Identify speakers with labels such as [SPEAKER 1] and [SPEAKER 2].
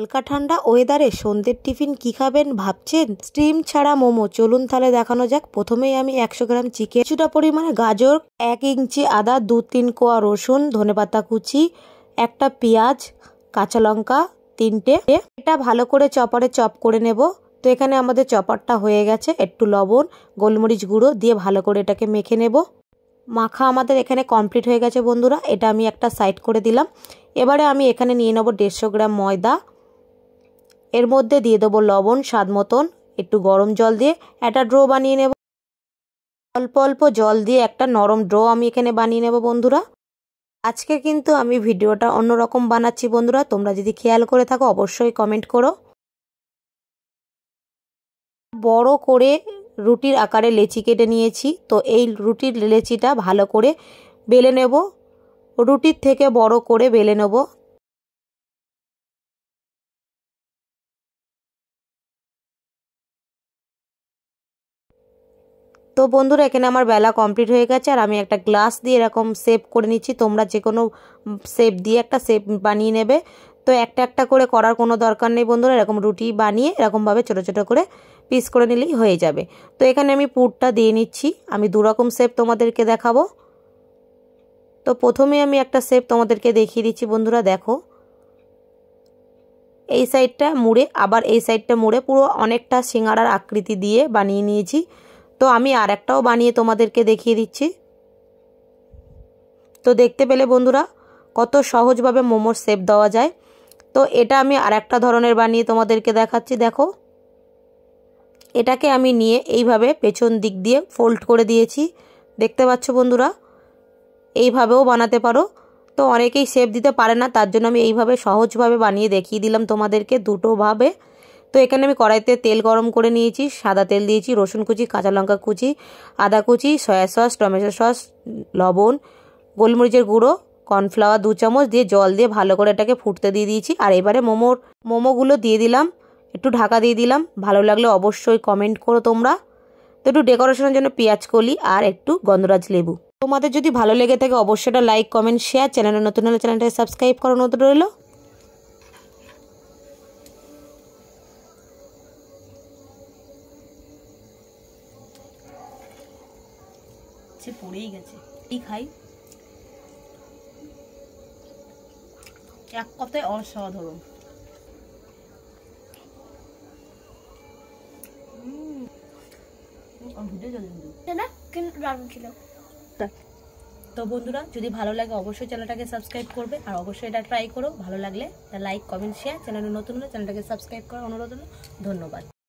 [SPEAKER 1] হালকা ঠান্ডা ওয়েদারে সন্ধ্যের টিফিন কি খাবেন ভাবছেন স্টিম ছাড়া মোমো চলুন তাহলে দেখানো যাক প্রথমেই আমি একশো গ্রাম চিকেন কিছুটা পরিমাণে গাজর এক ইঞ্চি আদা দু তিন কোয়া রসুন ধনেপাতা কুচি একটা পেঁয়াজ কাঁচা লঙ্কা তিনটে এটা ভালো করে চপারে চপ করে নেব তো এখানে আমাদের চপারটা হয়ে গেছে একটু লবণ গোলমরিচ গুঁড়ো দিয়ে ভালো করে এটাকে মেখে নেব মাখা আমাদের এখানে কমপ্লিট হয়ে গেছে বন্ধুরা এটা আমি একটা সাইড করে দিলাম এবারে আমি এখানে নিয়ে নেব দেড়শো গ্রাম ময়দা এর মধ্যে দিয়ে দেবো লবণ স্বাদ মতন একটু গরম জল দিয়ে একটা ড্রো বানিয়ে নেব অল্প অল্প জল দিয়ে একটা নরম ড্রো আমি এখানে বানিয়ে নেব বন্ধুরা আজকে কিন্তু আমি ভিডিওটা অন্যরকম বানাচ্ছি বন্ধুরা তোমরা যদি খেয়াল করে থাকো অবশ্যই কমেন্ট করো বড় করে রুটির আকারে লেচি কেটে নিয়েছি তো এই রুটির লেচিটা ভালো করে বেলে নেব রুটির থেকে বড় করে বেলে নেবো তো বন্ধুরা এখানে আমার বেলা কমপ্লিট হয়ে গেছে আর আমি একটা গ্লাস দিয়ে এরকম শেপ করে নিচ্ছি তোমরা যে কোনো শেপ দিয়ে একটা শেপ বানিয়ে নেবে তো একটা একটা করে করার কোনো দরকার নেই বন্ধুরা এরকম রুটি বানিয়ে এরকমভাবে ছোটো ছোটো করে পিস করে নিলেই হয়ে যাবে তো এখানে আমি পুরটা দিয়ে নিচ্ছি আমি দুরকম শেপ তোমাদেরকে দেখাবো তো প্রথমে আমি একটা শেপ তোমাদেরকে দেখিয়ে দিচ্ছি বন্ধুরা দেখো এই সাইডটা মুড়ে আবার এই সাইডটা মুড়ে পুরো অনেকটা সিঙ্গারার আকৃতি দিয়ে বানিয়ে নিয়েছি তো আমি আর একটাও বানিয়ে তোমাদেরকে দেখিয়ে দিচ্ছি তো দেখতে পেলে বন্ধুরা কত সহজভাবে মোমোর শেপ দেওয়া যায় তো এটা আমি আর একটা ধরনের বানিয়ে তোমাদেরকে দেখাচ্ছি দেখো এটাকে আমি নিয়ে এইভাবে পেছন দিক দিয়ে ফোল্ড করে দিয়েছি দেখতে পাচ্ছ বন্ধুরা এইভাবেও বানাতে পারো তো অনেকেই শেপ দিতে পারে না তার জন্য আমি এইভাবে সহজভাবে বানিয়ে দেখিয়ে দিলাম তোমাদেরকে দুটোভাবে তো এখানে আমি কড়াইতে তেল গরম করে নিয়েছি সাদা তেল দিয়েছি রসুন কুচি কাঁচা লঙ্কা কুচি আদা কুচি সয়া সস টমেটো সস লবণ গোলমরিচের গুঁড়ো কর্নফ্লাওয়ার দু চামচ দিয়ে জল দিয়ে ভালো করে এটাকে ফুটতে দিয়ে দিয়েছি আর এবারে মোমোর মোমোগুলো দিয়ে দিলাম একটু ঢাকা দিয়ে দিলাম ভালো লাগলে অবশ্যই কমেন্ট করো তোমরা তো একটু ডেকোরেশনের জন্য পেঁয়াজ কলি আর একটু গন্ধরাজ লেবু তোমাদের যদি ভালো লেগে থাকে অবশ্যই লাইক কমেন্ট শেয়ার চ্যানেলে নতুন হলে চ্যানেলটাকে সাবস্ক্রাইব করানো রইলো নিচে পড়েই গেছে এই খাই এক কথায় অসাধারণ তো বন্ধুরা যদি ভালো লাগে অবশ্যই চ্যানেলটাকে সাবস্ক্রাইব করবে আর অবশ্যই এটা ট্রাই করো ভালো লাগলে লাইক কমেন্ট শেয়ার চ্যানেলে নতুন হলে চ্যানেলটাকে সাবস্ক্রাইব করার অনুরোধ ধন্যবাদ